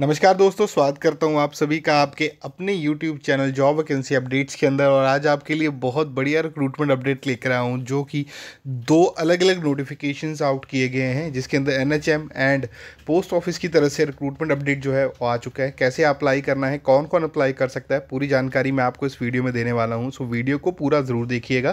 नमस्कार दोस्तों स्वागत करता हूं आप सभी का आपके अपने YouTube channel job vacancy updates के अंदर और आज आपके लिए बहुत बढ़िया रिक्रूटमेंट अपडेट लेकर आया हूं जो कि दो अलग अलग नोटिफिकेशंस आउट किए गए हैं जिसके अंदर एनएचएम एंड पोस्ट ऑफिस की तरफ से रिक्रूटमेंट अपडेट जो है वो आ चुका है कैसे अप्लाई करना है कौन कौन अप्लाई कर सकता है पूरी जानकारी मैं आपको इस वीडियो में देने वाला हूँ सो वीडियो को पूरा ज़रूर देखिएगा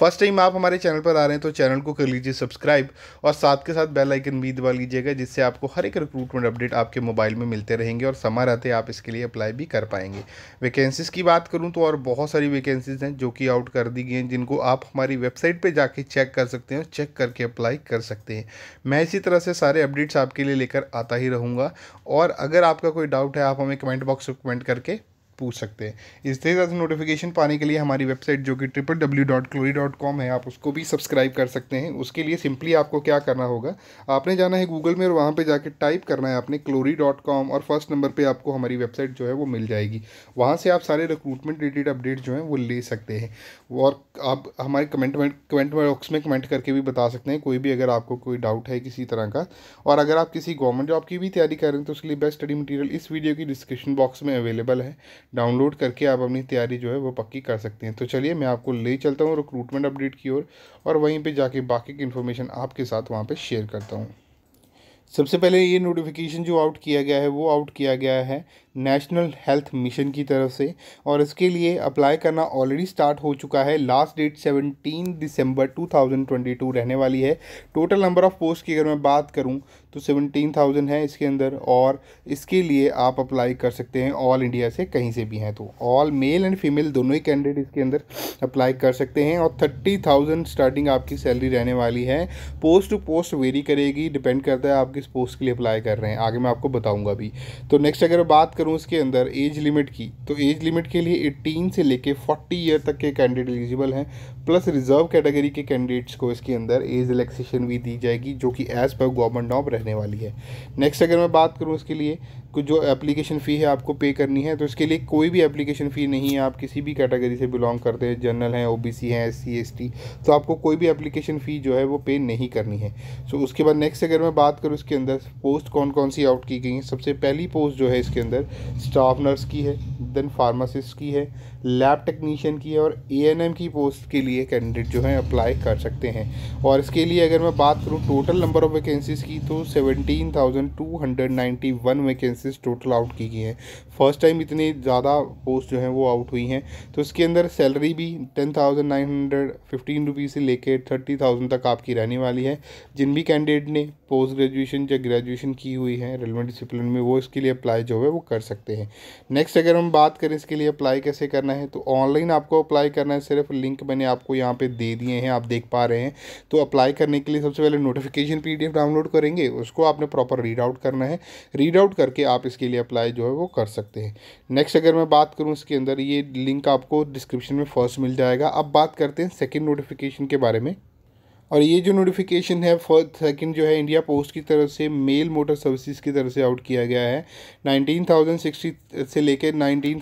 फर्स्ट टाइम आप हमारे चैनल पर आ रहे हैं तो चैनल को कर लीजिए सब्सक्राइब और साथ के साथ बेलाइकन भी दबा लीजिएगा जिससे आपको हर एक रिक्रूटमेंट अपडेट आपके मोबाइल में मिल मिलते रहेंगे और समय रहते आप इसके लिए अप्लाई भी कर पाएंगे वैकेंसीज़ की बात करूँ तो और बहुत सारी वैकेंसीज़ हैं जो कि आउट कर दी गई हैं जिनको आप हमारी वेबसाइट पर जाके चेक कर सकते हैं चेक करके अप्लाई कर सकते हैं मैं इसी तरह से सारे अपडेट्स आपके लिए लेकर आता ही रहूँगा और अगर आपका कोई डाउट है आप हमें कमेंट बॉक्स में कमेंट करके पूछ सकते हैं इस तरह से नोटिफिकेशन पाने के लिए हमारी वेबसाइट जो कि ट्रिपल डब्ल्यू डॉट क्लोरी डॉट कॉम है आप उसको भी सब्सक्राइब कर सकते हैं उसके लिए सिंपली आपको क्या करना होगा आपने जाना है गूगल में और वहाँ पर जाकर टाइप करना है आपने क्लोरी डॉट कॉम और फर्स्ट नंबर पर आपको हमारी वेबसाइट जो है वो मिल जाएगी वहाँ से आप सारे रिक्रूटमेंट रिलेटेड अपडेट जो हैं वो ले सकते हैं और आप हमारे कमेंट में कमेंट बॉक्स में कमेंट करके भी बता सकते हैं कोई भी अगर आपको कोई डाउट है किसी तरह का और अगर आप किसी गवर्नमेंट जॉब की भी तैयारी कर रहे हैं तो उसके लिए बेस्ट स्टडी मटेरियल इस वीडियो की डिस्क्रिप्शन बॉक्स में अवेलेबल है डाउनलोड करके आप अपनी तैयारी जो है वो पक्की कर सकते हैं तो चलिए मैं आपको ले चलता हूँ रिक्रूटमेंट अपडेट की ओर और, और वहीं पर जाके बाकी की इन्फॉर्मेशन आपके साथ वहाँ पर शेयर करता हूँ सबसे पहले ये नोटिफिकेशन जो आउट किया गया है वो आउट किया गया है नेशनल हेल्थ मिशन की तरफ से और इसके लिए अप्लाई करना ऑलरेडी स्टार्ट हो चुका है लास्ट डेट 17 दिसंबर 2022 रहने वाली है टोटल नंबर ऑफ़ पोस्ट की अगर मैं बात करूं तो 17,000 है इसके अंदर और इसके लिए आप अप्लाई कर सकते हैं ऑल इंडिया से कहीं से भी हैं तो ऑल मेल एंड फीमेल दोनों ही कैंडिडेट इसके अंदर अप्लाई कर सकते हैं और थर्टी स्टार्टिंग आपकी सैलरी रहने वाली है पोस्ट टू पोस्ट वेरी करेगी डिपेंड करता है आप किस पोस्ट के लिए अप्लाई कर रहे हैं आगे मैं आपको बताऊँगा भी तो नेक्स्ट अगर बात करूँ इसके अंदर एज लिमिट की तो एज लिमिट के लिए 18 से लेके 40 ईयर तक के कैंडिडेट एलिजिबल हैं प्लस रिजर्व कैटेगरी के कैंडिडेट्स को इसके अंदर एज रिलैक्सेशन भी दी जाएगी जो कि एज़ पर गवर्नमेंट नॉब रहने वाली है नेक्स्ट अगर मैं बात करूँ इसके लिए कुछ जो एप्लीकेशन फ़ी है आपको पे करनी है तो इसके लिए कोई भी एप्लीकेशन फ़ी नहीं है आप किसी भी कैटेगरी से बिलोंग करते हैं जनरल हैं ओबीसी हैं एस सी तो आपको कोई भी एप्लीकेशन फ़ी जो है वो पे नहीं करनी है सो उसके बाद नेक्स्ट अगर मैं बात करूँ इसके अंदर पोस्ट कौन कौन सी आउट की गई हैं सबसे पहली पोस्ट जो है इसके अंदर स्टाफ नर्स की है देन फार्मासिस्ट की है लैब टेक्नीशियन की है और ए की पोस्ट के लिए लिए कैंडिडेट जो है अप्लाई कर सकते हैं और इसके लिए अगर मैं बात करूँ टोटल नंबर ऑफ़ वैकेंसीज़ की तो seventeen thousand two hundred ninety one vacancies total out की गई हैं फर्स्ट टाइम इतनी ज़्यादा पोस्ट जो हैं वो आउट हुई हैं तो इसके अंदर सैलरी भी ten thousand nine hundred fifteen rupees से लेकर थर्टी थाउजेंड तक आपकी रहने वाली है जिन भी कैंडिडेट ने पोस्ट ग्रेजुएशन या ग्रेजुएशन की हुई है रेलवेंट डिसिप्लिन में वो इसके लिए अप्लाई जो है वो कर सकते हैं नेक्स्ट अगर हम बात करें इसके लिए अप्लाई कैसे करना है तो ऑनलाइन आपको अप्लाई करना है सिर्फ लिंक मैंने आप आपको यहाँ पे दे दिए हैं आप देख पा रहे हैं तो अप्लाई करने के लिए सबसे पहले नोटिफिकेशन पीडीएफ डाउनलोड करेंगे उसको आपने प्रॉपर रीड आउट करना है रीड आउट करके आप इसके लिए अप्लाई जो है वो कर सकते हैं नेक्स्ट अगर मैं बात करूँ इसके अंदर ये लिंक आपको डिस्क्रिप्शन में फर्स्ट मिल जाएगा अब बात करते हैं सेकेंड नोटिफिकेशन के बारे में और ये जो नोटिफिकेशन है फर्स्ट सेकंड जो है इंडिया पोस्ट की तरफ से मेल मोटर सर्विसेज की तरफ से आउट किया गया है नाइनटीन थाउजेंड सिक्सटी से लेके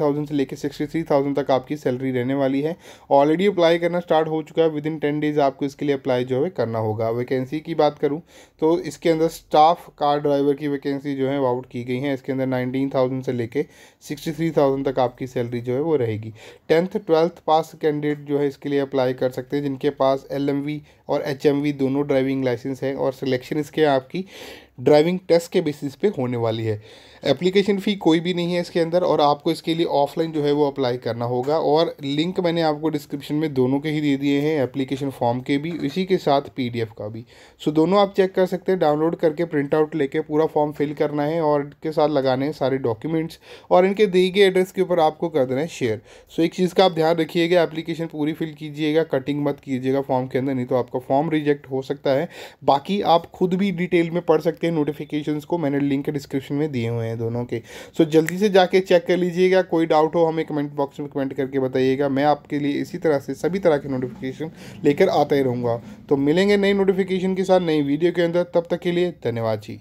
थाउजेंड से लेके थाउजेंड तक आपकी सैलरी रहने वाली है ऑलरेडी अप्लाई करना स्टार्ट हो चुका है विद इन टेन डेज़ आपको इसके लिए अप्लाई जो है करना होगा वैकेंसी की बात करूँ तो इसके अंदर स्टाफ कार ड्राइवर की वैकेंसी जो है वो आउट की गई है इसके अंदर नाइनटीन से लेकर सिक्सटी तक आपकी सैलरी जो है वो रहेगी टेंथ ट्वेल्थ पास कैंडिडेट जो है इसके लिए अप्लाई कर सकते हैं जिनके पास एल और एच एच दोनों ड्राइविंग लाइसेंस है और सिलेक्शन इसके आपकी ड्राइविंग टेस्ट के बेसिस पे होने वाली है एप्लीकेशन फ़ी कोई भी नहीं है इसके अंदर और आपको इसके लिए ऑफलाइन जो है वो अप्लाई करना होगा और लिंक मैंने आपको डिस्क्रिप्शन में दोनों के ही दे दिए हैं एप्लीकेशन फॉर्म के भी इसी के साथ पीडीएफ का भी सो दोनों आप चेक कर सकते हैं डाउनलोड करके प्रिंट आउट लेके पूरा फॉर्म फिल करना है और इनके साथ लगाने हैं सारे डॉक्यूमेंट्स और इनके दिए गए एड्रेस के ऊपर आपको कर देना है शेयर सो एक चीज़ का आप ध्यान रखिएगा एप्लीकेशन पूरी फिल कीजिएगा कटिंग मत कीजिएगा फॉर्म के अंदर नहीं तो आपका फॉर्म रिजेक्ट हो सकता है बाकी आप खुद भी डिटेल में पढ़ सकते हैं नोटिफिकेशन को मैंने लिंक डिस्क्रिप्शन में दिए हुए हैं दोनों के सो जल्दी से जाके चेक कर लीजिएगा कोई डाउट हो हमें कमेंट बॉक्स में कमेंट करके बताइएगा मैं आपके लिए इसी तरह से सभी तरह के नोटिफिकेशन लेकर आता ही रहूँगा तो मिलेंगे नई नोटिफिकेशन के साथ नई वीडियो के अंदर तब तक के लिए धन्यवाद जी